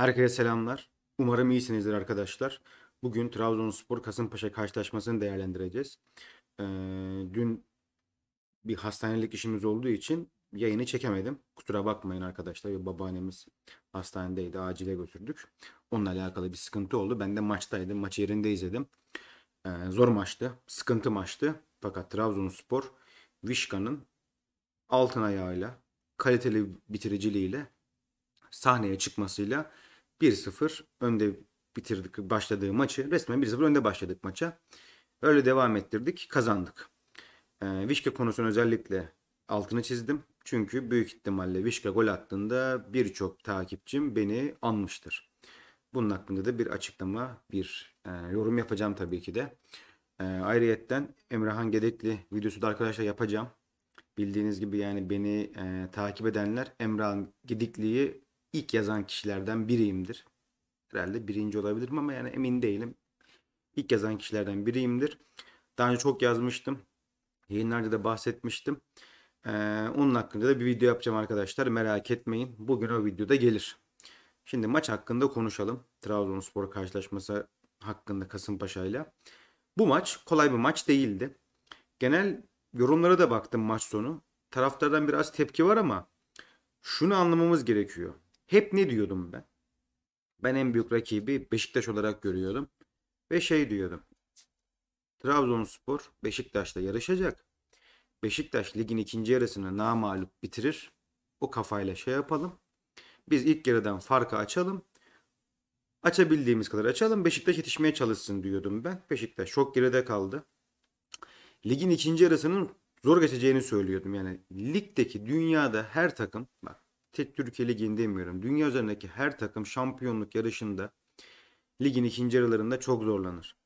Herkese selamlar. Umarım iyisinizdir arkadaşlar. Bugün Trabzonspor Kasımpaşa karşılaşmasını değerlendireceğiz. Ee, dün bir hastanelik işimiz olduğu için yayını çekemedim. Kusura bakmayın arkadaşlar. Bir babaannemiz hastanedeydi. Acile götürdük. Onunla alakalı bir sıkıntı oldu. Ben de maçtaydım. Maçı yerinde izledim. Ee, zor maçtı. Sıkıntı maçtı. Fakat Trabzonspor Vişka'nın altın ayağıyla, kaliteli bitiriciliğiyle sahneye çıkmasıyla 1-0 önde bitirdik başladığı maçı. Resmen 1-0 önde başladık maça. Öyle devam ettirdik. Kazandık. E, Vişka konusunu özellikle altını çizdim. Çünkü büyük ihtimalle Vişka gol attığında birçok takipçim beni anmıştır. Bunun hakkında da bir açıklama, bir e, yorum yapacağım tabii ki de. E, ayrıyetten Emrehan Gedekli videosu da arkadaşlar yapacağım. Bildiğiniz gibi yani beni e, takip edenler Emrehan Gedikli'yi ilk yazan kişilerden biriyimdir. Herhalde birinci olabilirim ama yani emin değilim. İlk yazan kişilerden biriyimdir. Daha önce çok yazmıştım. Yayınlarda da bahsetmiştim. Ee, onun hakkında da bir video yapacağım arkadaşlar. Merak etmeyin. Bugün o videoda gelir. Şimdi maç hakkında konuşalım. Trabzonspor karşılaşması hakkında Kasımpaşa ile. Bu maç kolay bir maç değildi. Genel yorumlara da baktım maç sonu. Taraftardan biraz tepki var ama şunu anlamamız gerekiyor. Hep ne diyordum ben? Ben en büyük rakibi Beşiktaş olarak görüyordum. Ve şey diyordum. Trabzonspor Beşiktaş'ta yarışacak. Beşiktaş ligin ikinci yarısını namalup bitirir. O kafayla şey yapalım. Biz ilk yarıdan farkı açalım. Açabildiğimiz kadar açalım. Beşiktaş yetişmeye çalışsın diyordum ben. Beşiktaş çok geride kaldı. Ligin ikinci yarısının zor geçeceğini söylüyordum. Yani ligdeki dünyada her takım bak tek Türkiye Ligi'ni demiyorum. Dünya üzerindeki her takım şampiyonluk yarışında ligin ikinci yarılarında çok zorlanır.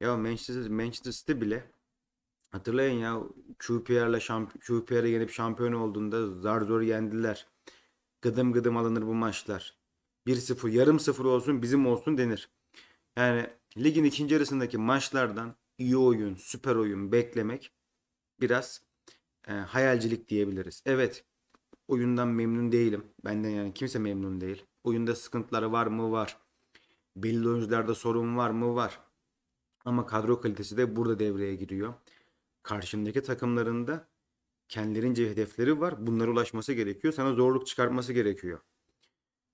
Ya Manchester, Manchester City bile hatırlayın ya QPR'la şamp QPR'e yenip şampiyon olduğunda zar zor yendiler. Gıdım gıdım alınır bu maçlar. 1-0 yarım sıfır olsun bizim olsun denir. Yani ligin ikinci yarısındaki maçlardan iyi oyun, süper oyun beklemek biraz e, hayalcilik diyebiliriz. Evet Oyundan memnun değilim. Benden yani kimse memnun değil. Oyunda sıkıntıları var mı? Var. Belli oyuncularda sorun var mı? Var. Ama kadro kalitesi de burada devreye giriyor. Karşındaki takımlarında kendilerince hedefleri var. Bunlara ulaşması gerekiyor. Sana zorluk çıkartması gerekiyor.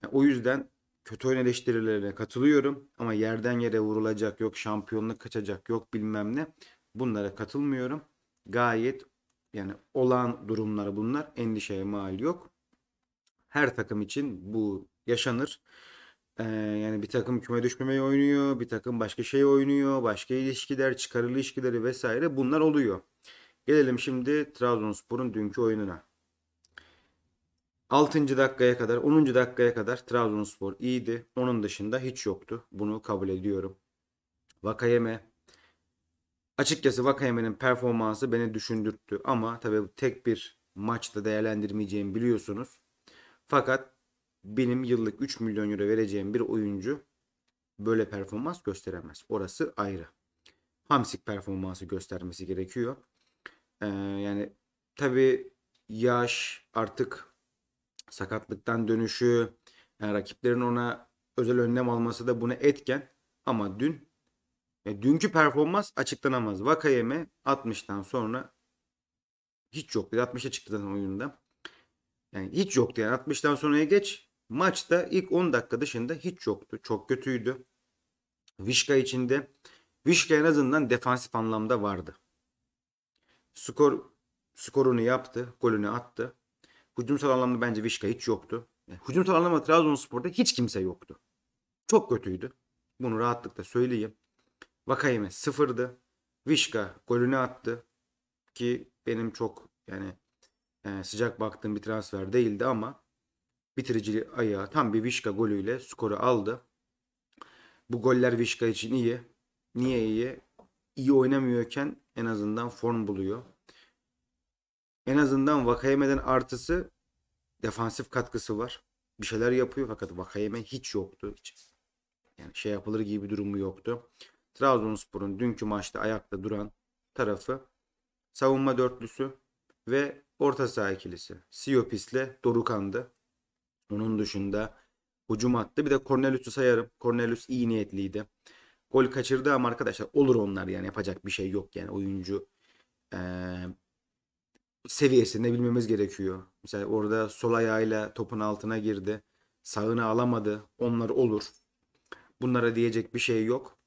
Yani o yüzden kötü oyun eleştirilerine katılıyorum ama yerden yere vurulacak yok şampiyonluk kaçacak yok bilmem ne bunlara katılmıyorum. Gayet yani olağan durumları bunlar. Endişeye mal yok. Her takım için bu yaşanır. Ee, yani bir takım küme düşmemeyi oynuyor, bir takım başka şey oynuyor, başka ilişkiler, çıkar ilişkileri vesaire bunlar oluyor. Gelelim şimdi Trabzonspor'un dünkü oyununa. 6. dakikaya kadar, 10. dakikaya kadar Trabzonspor iyiydi. Onun dışında hiç yoktu. Bunu kabul ediyorum. Vakayeme Açıkçası Vakayeme'nin performansı beni düşündürttü ama tabii tek bir maçta değerlendirmeyeceğimi biliyorsunuz. Fakat benim yıllık 3 milyon euro vereceğim bir oyuncu böyle performans gösteremez. Orası ayrı. Hamsik performansı göstermesi gerekiyor. Ee, yani tabii yaş artık sakatlıktan dönüşü yani rakiplerin ona özel önlem alması da buna etken ama dün e, dünkü performans açıklanamaz. Vakayeme 60'tan sonra hiç yoktu. 60'a çıktı zaten oyunda. Yani hiç yoktu yani 60'tan sonraya geç. Maçta ilk 10 dakika dışında hiç yoktu. Çok kötüydü. Vişka içinde. Vişka en azından defansif anlamda vardı. Skor skorunu yaptı, golünü attı. Hücumsal anlamda bence Vişka hiç yoktu. Yani e, hücumsal anlamda Trabzonspor'da hiç kimse yoktu. Çok kötüydü. Bunu rahatlıkla söyleyeyim. Vakayeme sıfırdı. Vişka golünü attı. Ki benim çok yani e, sıcak baktığım bir transfer değildi ama bitirici ayağı tam bir Vişka golüyle skoru aldı. Bu goller Vişka için iyi. Niye iyi? İyi oynamıyorken en azından form buluyor. En azından Vakayeme'den artısı defansif katkısı var. Bir şeyler yapıyor fakat Vakayeme hiç yoktu. Hiç. Yani şey yapılır gibi bir durumu yoktu. Trabzonspor'un dünkü maçta ayakta duran tarafı savunma dörtlüsü ve orta saha ikilisi. Siopis'le Dorukan'dı. Onun dışında hücum attı. Bir de Cornelius'u sayarım. Cornelius iyi niyetliydi. Gol kaçırdı ama arkadaşlar olur onlar yani yapacak bir şey yok yani oyuncu ee, seviyesinde bilmemiz gerekiyor. Mesela orada sol ayağıyla topun altına girdi. Sağını alamadı. Onlar olur. Bunlara diyecek bir şey yok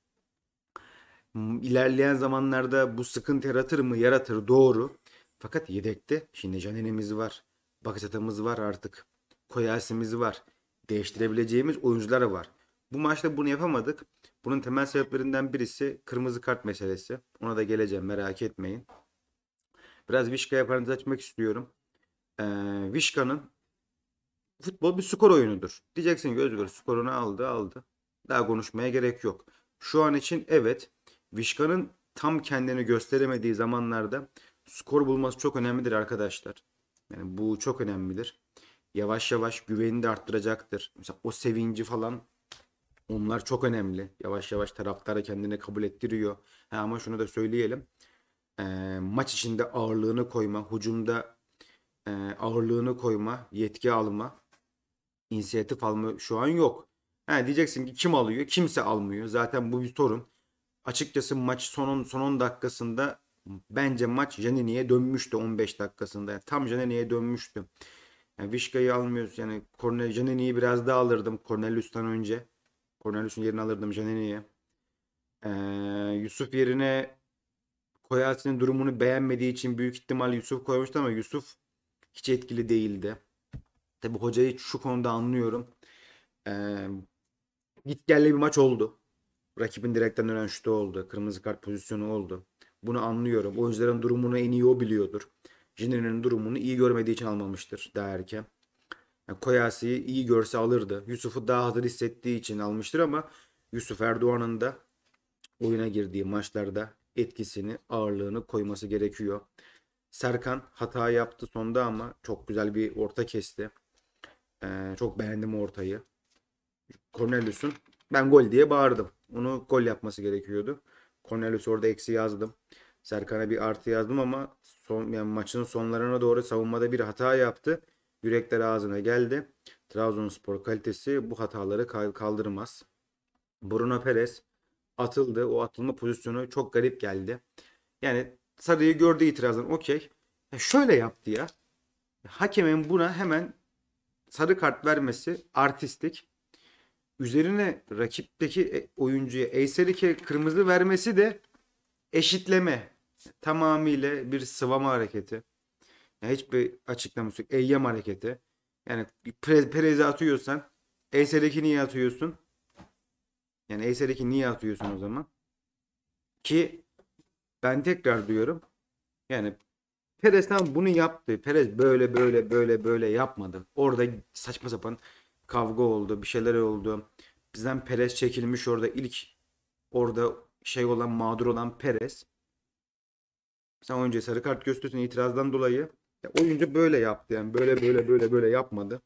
ilerleyen zamanlarda bu sıkıntı yaratır mı? Yaratır doğru. Fakat yedekte şimdi Canene'miz var. Bakasetamız var artık. Koyasimiz var. Değiştirebileceğimiz oyuncular var. Bu maçta bunu yapamadık. Bunun temel sebeplerinden birisi kırmızı kart meselesi. Ona da geleceğim merak etmeyin. Biraz Vişka'ya parantez açmak istiyorum. Ee, Vişka'nın futbol bir skor oyunudur. Diyeceksin ki Özgür skorunu aldı aldı. Daha konuşmaya gerek yok. Şu an için evet Vişka'nın tam kendini gösteremediği zamanlarda skor bulması çok önemlidir arkadaşlar. Yani bu çok önemlidir. Yavaş yavaş güvenini de arttıracaktır. Mesela o sevinci falan onlar çok önemli. Yavaş yavaş taraftara kendini kabul ettiriyor. Ha, ama şunu da söyleyelim. E, maç içinde ağırlığını koyma, hucumda e, ağırlığını koyma, yetki alma, inisiyatif alma şu an yok. Ha, diyeceksin ki kim alıyor? Kimse almıyor. Zaten bu bir sorun açıkçası maç sonun son 10 dakikasında bence maç Janini'ye dönmüştü 15 dakikasında. Yani tam Janini'ye dönmüştü. Yani Vişka'yı almıyoruz. Yani Cornel Janini'yi biraz daha alırdım Cornelius'tan önce. Cornelius'un yerini alırdım Janini'ye. Ee, Yusuf yerine Koyasi'nin durumunu beğenmediği için büyük ihtimal Yusuf koymuştu ama Yusuf hiç etkili değildi. Tabi hocayı şu konuda anlıyorum. Ee, git gelle bir maç oldu. Rakibin direkten dönen şutu oldu. Kırmızı kart pozisyonu oldu. Bunu anlıyorum. Oyuncuların durumunu en iyi o biliyordur. Jine'nin durumunu iyi görmediği için almamıştır derken. Yani Koyasi'yi iyi görse alırdı. Yusuf'u daha hazır hissettiği için almıştır ama Yusuf Erdoğan'ın da oyuna girdiği maçlarda etkisini, ağırlığını koyması gerekiyor. Serkan hata yaptı sonda ama çok güzel bir orta kesti. Ee, çok beğendim ortayı. Cornelius'un ben gol diye bağırdım. Onu gol yapması gerekiyordu. Cornelius orada eksi yazdım. Serkan'a bir artı yazdım ama son, yani maçın sonlarına doğru savunmada bir hata yaptı. Yürekler ağzına geldi. Trabzonspor kalitesi bu hataları kaldırmaz. Bruno Perez atıldı. O atılma pozisyonu çok garip geldi. Yani Sarı'yı gördü itirazdan okey. şöyle yaptı ya. Hakemin buna hemen sarı kart vermesi artistik üzerine rakipteki e, oyuncuya Eyselike kırmızı vermesi de eşitleme tamamıyla bir sıvama hareketi. Yani hiçbir açıklaması yok. Eyyam hareketi. Yani pre Perez'i atıyorsan Eyselike niye atıyorsun? Yani Eyselike niye atıyorsun o zaman? Ki ben tekrar diyorum. Yani Perez tam bunu yaptı. Perez böyle böyle böyle böyle yapmadı. Orada saçma sapan kavga oldu, bir şeyler oldu. Bizden Perez çekilmiş orada ilk orada şey olan mağdur olan Perez. Sen oyuncuya sarı kart gösteriyorsun itirazdan dolayı. Ya oyuncu böyle yaptı yani böyle böyle böyle böyle yapmadı.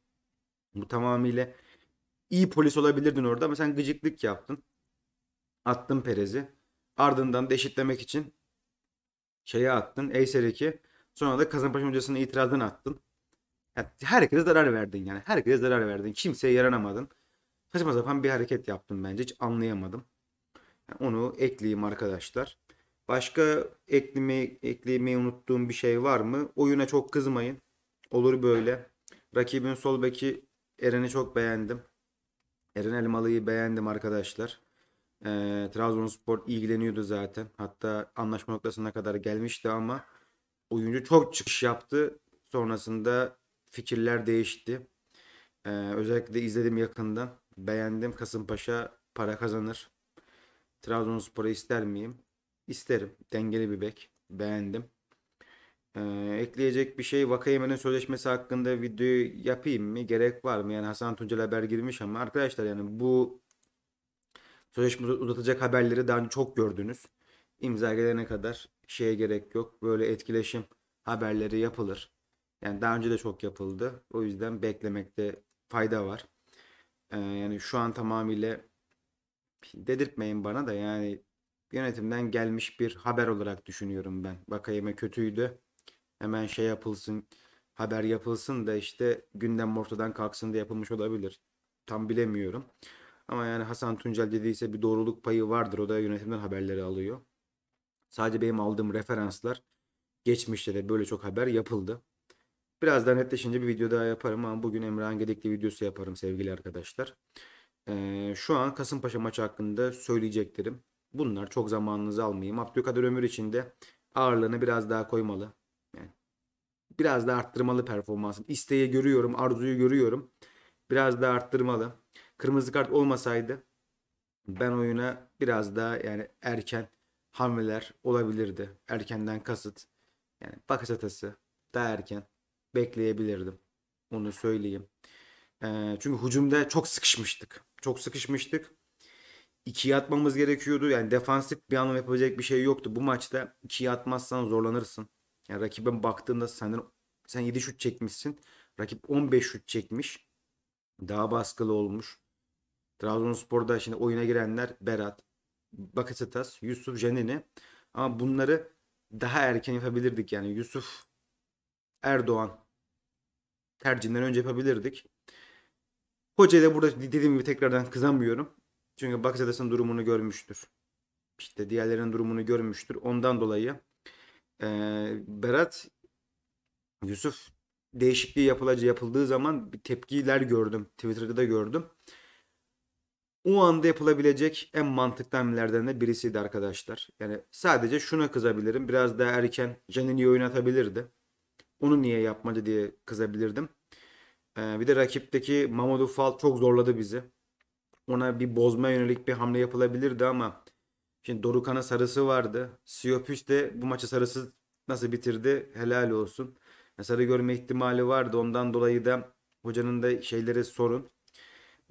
Bu tamamıyla iyi polis olabilirdin orada ama sen gıcıklık yaptın. Attın Perez'i. Ardından da eşitlemek için şeye attın. Acer 2. Sonra da Kazanpaşa hocasını itirazdan attın. Yani herkese zarar verdin yani. Herkese zarar verdin. Kimseye yaranamadın. Saçma sapan bir hareket yaptım bence. Hiç anlayamadım. Yani onu ekleyeyim arkadaşlar. Başka eklemeyi, eklemeyi unuttuğum bir şey var mı? Oyuna çok kızmayın. Olur böyle. Rakibin sol beki Eren'i çok beğendim. Eren Elmalı'yı beğendim arkadaşlar. E, Trabzonspor ilgileniyordu zaten. Hatta anlaşma noktasına kadar gelmişti ama oyuncu çok çıkış yaptı. Sonrasında fikirler değişti. Ee, özellikle izledim yakından. Beğendim Kasımpaşa para kazanır. Trabzonspor'u ister miyim? İsterim. Dengeli bir bek. Beğendim. Ee, ekleyecek bir şey Vakayemen'in sözleşmesi hakkında videoyu yapayım mı? Gerek var mı? Yani Hasan Tuncel haber girmiş ama arkadaşlar yani bu sözleşme uzatacak haberleri daha önce çok gördünüz. İmza gelene kadar şeye gerek yok. Böyle etkileşim haberleri yapılır. Yani daha önce de çok yapıldı. O yüzden beklemekte fayda var. Ee, yani şu an tamamıyla dedirtmeyin bana da yani yönetimden gelmiş bir haber olarak düşünüyorum ben. Bakayeme kötüydü. Hemen şey yapılsın, haber yapılsın da işte gündem ortadan kalksın da yapılmış olabilir. Tam bilemiyorum. Ama yani Hasan Tuncel dediyse bir doğruluk payı vardır. O da yönetimden haberleri alıyor. Sadece benim aldığım referanslar geçmişte de böyle çok haber yapıldı. Birazdan netleşince bir video daha yaparım ama bugün Emrah'ın gedikli videosu yaparım sevgili arkadaşlar. Ee, şu an Kasımpaşa maçı hakkında söyleyeceklerim. Bunlar çok zamanınızı almayayım. Abdülkadir Ömür için de ağırlığını biraz daha koymalı. Yani biraz daha arttırmalı performansını. İsteği görüyorum, arzuyu görüyorum. Biraz daha arttırmalı. Kırmızı kart olmasaydı ben oyuna biraz daha yani erken hamleler olabilirdi. Erkenden kasıt yani bakış atası daha erken bekleyebilirdim. Onu söyleyeyim. Ee, çünkü hücumda çok sıkışmıştık. Çok sıkışmıştık. İkiye atmamız gerekiyordu. Yani defansif bir anlam yapabilecek bir şey yoktu. Bu maçta ikiye atmazsan zorlanırsın. Yani rakibin baktığında senden sen 7 şut çekmişsin. Rakip 15 şut çekmiş. Daha baskılı olmuş. Trabzonspor'da şimdi oyuna girenler Berat, Bakasetas, Yusuf, Janini. Ama bunları daha erken yapabilirdik. Yani Yusuf Erdoğan tercihinden önce yapabilirdik. Hoca'ya da burada dediğim gibi tekrardan kızamıyorum. Çünkü Baksadas'ın durumunu görmüştür. İşte diğerlerinin durumunu görmüştür. Ondan dolayı e, Berat Yusuf değişikliği yapılacı yapıldığı zaman bir tepkiler gördüm. Twitter'da da gördüm. O anda yapılabilecek en mantıklı hamlelerden de birisiydi arkadaşlar. Yani sadece şuna kızabilirim. Biraz daha erken Janini'yi oynatabilirdi. Onu niye yapmadı diye kızabilirdim. Ee, bir de rakipteki Mamadou Fall çok zorladı bizi. Ona bir bozma yönelik bir hamle yapılabilirdi ama şimdi Dorukan'a sarısı vardı. Siopüs de bu maçı sarısı nasıl bitirdi helal olsun. sarı görme ihtimali vardı. Ondan dolayı da hocanın da şeyleri sorun.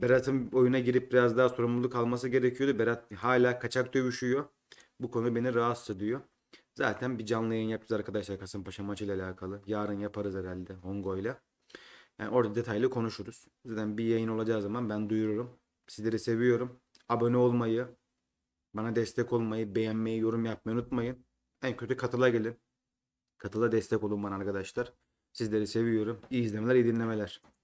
Berat'ın oyuna girip biraz daha sorumluluk alması gerekiyordu. Berat hala kaçak dövüşüyor. Bu konu beni rahatsız ediyor. Zaten bir canlı yayın yapacağız arkadaşlar Kasımpaşa maçıyla alakalı. Yarın yaparız herhalde Hongo'yla. Yani orada detaylı konuşuruz. Zaten bir yayın olacağı zaman ben duyururum. Sizleri seviyorum. Abone olmayı, bana destek olmayı, beğenmeyi, yorum yapmayı unutmayın. En kötü katıla gelin. Katıla destek olun bana arkadaşlar. Sizleri seviyorum. İyi izlemeler, iyi dinlemeler.